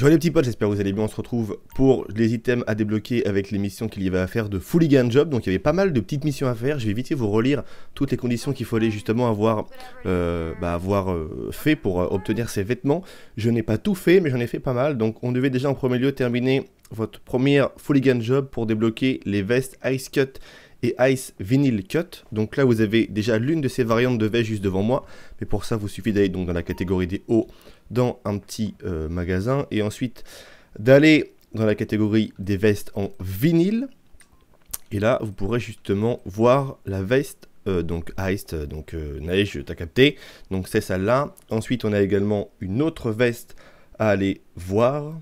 Yo les petits potes, j'espère que vous allez bien, on se retrouve pour les items à débloquer avec les missions qu'il y avait à faire de fulligan Job, donc il y avait pas mal de petites missions à faire, je vais éviter de vous relire toutes les conditions qu'il fallait justement avoir, euh, bah, avoir euh, fait pour euh, obtenir ces vêtements, je n'ai pas tout fait mais j'en ai fait pas mal, donc on devait déjà en premier lieu terminer votre première fulligan Job pour débloquer les vestes Ice Cut et Ice Vinyl Cut. Donc là, vous avez déjà l'une de ces variantes de veste juste devant moi. Mais pour ça, vous suffit d'aller donc dans la catégorie des hauts dans un petit euh, magasin et ensuite d'aller dans la catégorie des vestes en vinyle. Et là, vous pourrez justement voir la veste, euh, donc Ice. Euh, donc euh, t'as capté. Donc c'est celle-là. Ensuite, on a également une autre veste à aller voir.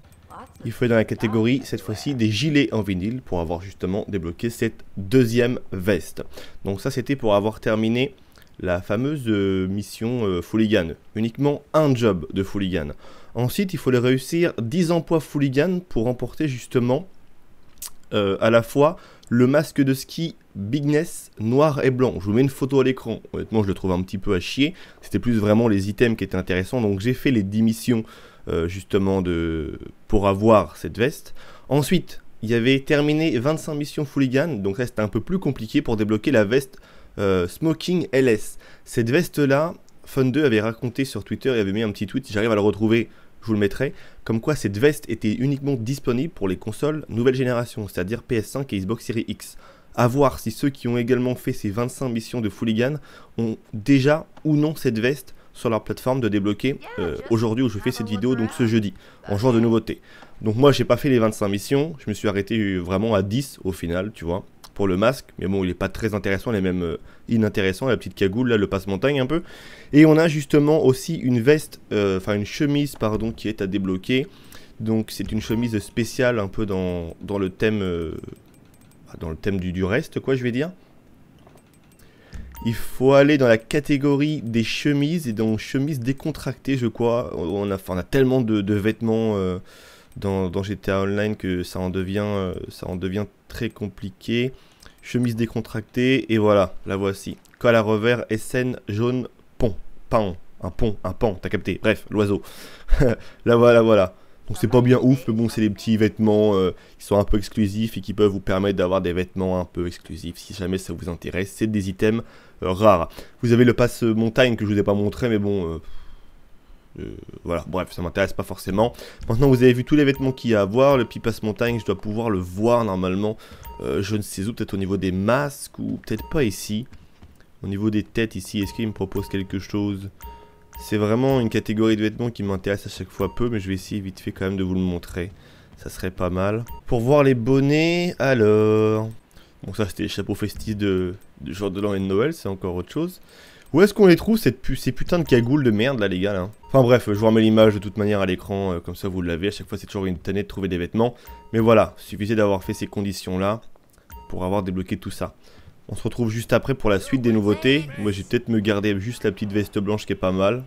Il faut dans la catégorie, cette fois-ci, des gilets en vinyle pour avoir justement débloqué cette deuxième veste. Donc ça, c'était pour avoir terminé la fameuse euh, mission euh, Uniquement un job de Fooligan. Ensuite, il fallait réussir 10 emplois Fooligan pour remporter justement euh, à la fois le masque de ski Bigness noir et blanc. Je vous mets une photo à l'écran. Honnêtement, je le trouve un petit peu à chier. C'était plus vraiment les items qui étaient intéressants. Donc j'ai fait les 10 missions euh, justement de, pour avoir cette veste. Ensuite, il y avait terminé 25 missions Fooligan, donc là c'était un peu plus compliqué pour débloquer la veste euh, Smoking LS. Cette veste-là, Fun2 avait raconté sur Twitter et avait mis un petit tweet, si j'arrive à le retrouver, je vous le mettrai, comme quoi cette veste était uniquement disponible pour les consoles nouvelle génération, c'est-à-dire PS5 et Xbox Series X. A voir si ceux qui ont également fait ces 25 missions de Fooligan ont déjà ou non cette veste sur leur plateforme de débloquer euh, aujourd'hui où je fais cette ah, vidéo, donc ce jeudi, en jour de nouveauté. Donc moi j'ai pas fait les 25 missions, je me suis arrêté euh, vraiment à 10 au final, tu vois, pour le masque, mais bon il est pas très intéressant, il est même euh, inintéressant, la petite cagoule, là le passe-montagne un peu. Et on a justement aussi une veste, enfin une chemise pardon, qui est à débloquer. Donc c'est une chemise spéciale un peu dans, dans le thème... Bah, dans le thème du, du reste, quoi, je vais dire. Il faut aller dans la catégorie des chemises et dans chemises décontractées, je crois. On a, on tellement de, vêtements euh, dans, dans, GTA Online que ça en devient, euh, ça en devient très compliqué. Chemise décontractée, et voilà, la voici. Col à revers, SN jaune, pont, pan, un pont, un pan, t'as capté, bref, l'oiseau. la voilà, voilà. Donc c'est pas bien ouf, mais bon, c'est des petits vêtements euh, qui sont un peu exclusifs et qui peuvent vous permettre d'avoir des vêtements un peu exclusifs si jamais ça vous intéresse. C'est des items euh, rares. Vous avez le passe montagne que je vous ai pas montré, mais bon, euh, voilà, bref, ça m'intéresse pas forcément. Maintenant, vous avez vu tous les vêtements qu'il y a à voir. Le petit passe montagne, je dois pouvoir le voir normalement. je ne sais où, peut-être au niveau des masques ou peut-être pas ici. Au niveau des têtes ici, est-ce qu'il me propose quelque chose c'est vraiment une catégorie de vêtements qui m'intéresse à chaque fois peu, mais je vais essayer vite fait quand même de vous le montrer. Ça serait pas mal. Pour voir les bonnets, alors... Bon, ça, c'était les chapeaux festifs de, jour de l'an et de Noël, c'est encore autre chose. Où est-ce qu'on les trouve, cette ces putains de cagoules de merde, là, les gars, Enfin bref, je vous remets l'image de toute manière à l'écran, euh, comme ça vous l'avez. À chaque fois, c'est toujours une tannée de trouver des vêtements. Mais voilà, suffisait d'avoir fait ces conditions-là pour avoir débloqué tout ça. On se retrouve juste après pour la suite des nouveautés. Moi, j'ai peut-être me garder juste la petite veste blanche qui est pas mal.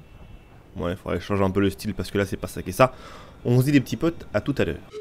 Ouais, il faudrait changer un peu le style parce que là, c'est pas ça qui est ça. On se dit des petits potes, à tout à l'heure.